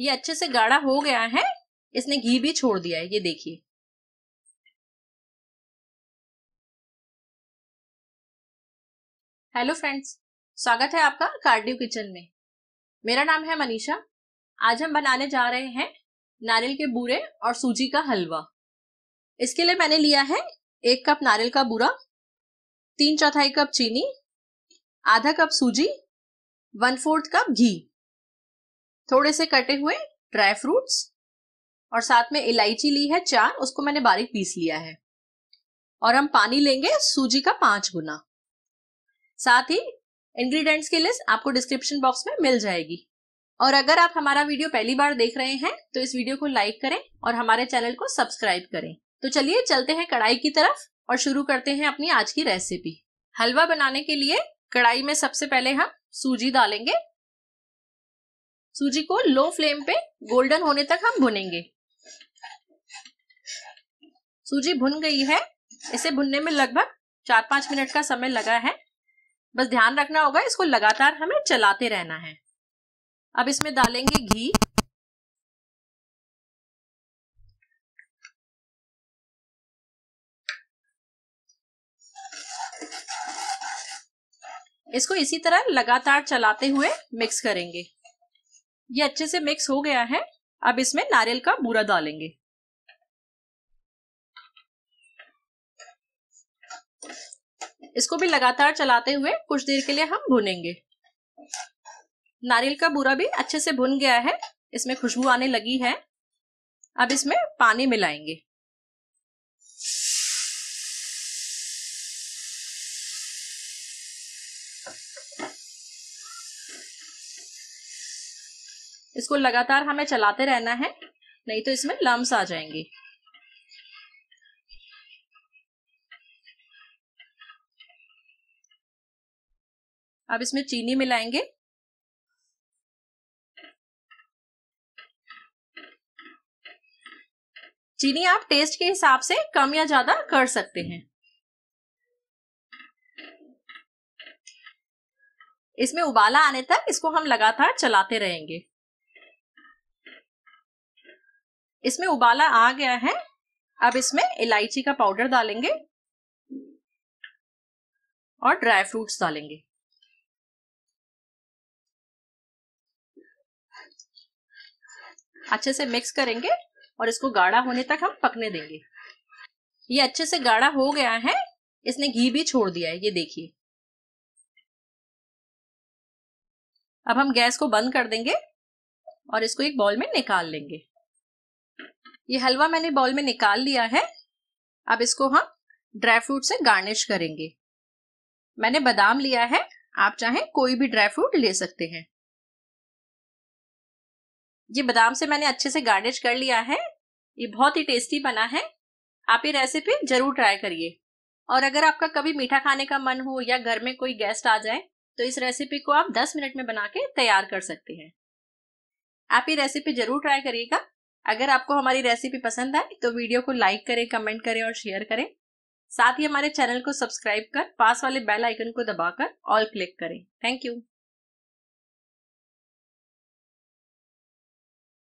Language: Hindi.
ये अच्छे से गाढ़ा हो गया है इसने घी भी छोड़ दिया है ये देखिए हेलो फ्रेंड्स स्वागत है आपका कार्डियो किचन में मेरा नाम है मनीषा आज हम बनाने जा रहे हैं नारियल के बूरे और सूजी का हलवा इसके लिए मैंने लिया है एक कप नारियल का बूरा तीन चौथाई कप चीनी आधा कप सूजी वन फोर्थ कप घी थोड़े से कटे हुए ड्राई फ्रूट्स और साथ में इलायची ली है चार उसको मैंने बारीक पीस लिया है और हम पानी लेंगे सूजी का पांच गुना साथ ही इंग्रेडिएंट्स की लिस्ट आपको डिस्क्रिप्शन बॉक्स में मिल जाएगी और अगर आप हमारा वीडियो पहली बार देख रहे हैं तो इस वीडियो को लाइक करें और हमारे चैनल को सब्सक्राइब करें तो चलिए चलते हैं कढ़ाई की तरफ और शुरू करते हैं अपनी आज की रेसिपी हलवा बनाने के लिए कढ़ाई में सबसे पहले हम सूजी डालेंगे सूजी को लो फ्लेम पे गोल्डन होने तक हम भुनेंगे सूजी भुन गई है इसे भुनने में लगभग चार पांच मिनट का समय लगा है बस ध्यान रखना होगा इसको लगातार हमें चलाते रहना है अब इसमें डालेंगे घी इसको इसी तरह लगातार चलाते हुए मिक्स करेंगे ये अच्छे से मिक्स हो गया है अब इसमें नारियल का बूरा डालेंगे इसको भी लगातार चलाते हुए कुछ देर के लिए हम भुनेंगे नारियल का बूरा भी अच्छे से भुन गया है इसमें खुशबू आने लगी है अब इसमें पानी मिलाएंगे इसको लगातार हमें चलाते रहना है नहीं तो इसमें लम्स आ जाएंगे अब इसमें चीनी मिलाएंगे चीनी आप टेस्ट के हिसाब से कम या ज्यादा कर सकते हैं इसमें उबाला आने तक इसको हम लगातार चलाते रहेंगे इसमें उबाला आ गया है अब इसमें इलायची का पाउडर डालेंगे और ड्राई फ्रूट्स डालेंगे अच्छे से मिक्स करेंगे और इसको गाढ़ा होने तक हम पकने देंगे ये अच्छे से गाढ़ा हो गया है इसने घी भी छोड़ दिया है ये देखिए अब हम गैस को बंद कर देंगे और इसको एक बॉल में निकाल लेंगे ये हलवा मैंने बाउल में निकाल लिया है अब इसको हम ड्राई फ्रूट से गार्निश करेंगे मैंने बादाम लिया है आप चाहें कोई भी ड्राई फ्रूट ले सकते हैं ये बादाम से मैंने अच्छे से गार्निश कर लिया है ये बहुत ही टेस्टी बना है आप ये रेसिपी जरूर ट्राई करिए और अगर आपका कभी मीठा खाने का मन हो या घर में कोई गेस्ट आ जाए तो इस रेसिपी को आप 10 मिनट में बना के तैयार कर सकते हैं आप ये रेसिपी जरूर ट्राई करिएगा अगर आपको हमारी रेसिपी पसंद आए तो वीडियो को लाइक करें कमेंट करें और शेयर करें साथ ही हमारे चैनल को सब्सक्राइब कर पास वाले बेल आइकन को दबाकर ऑल क्लिक करें थैंक यू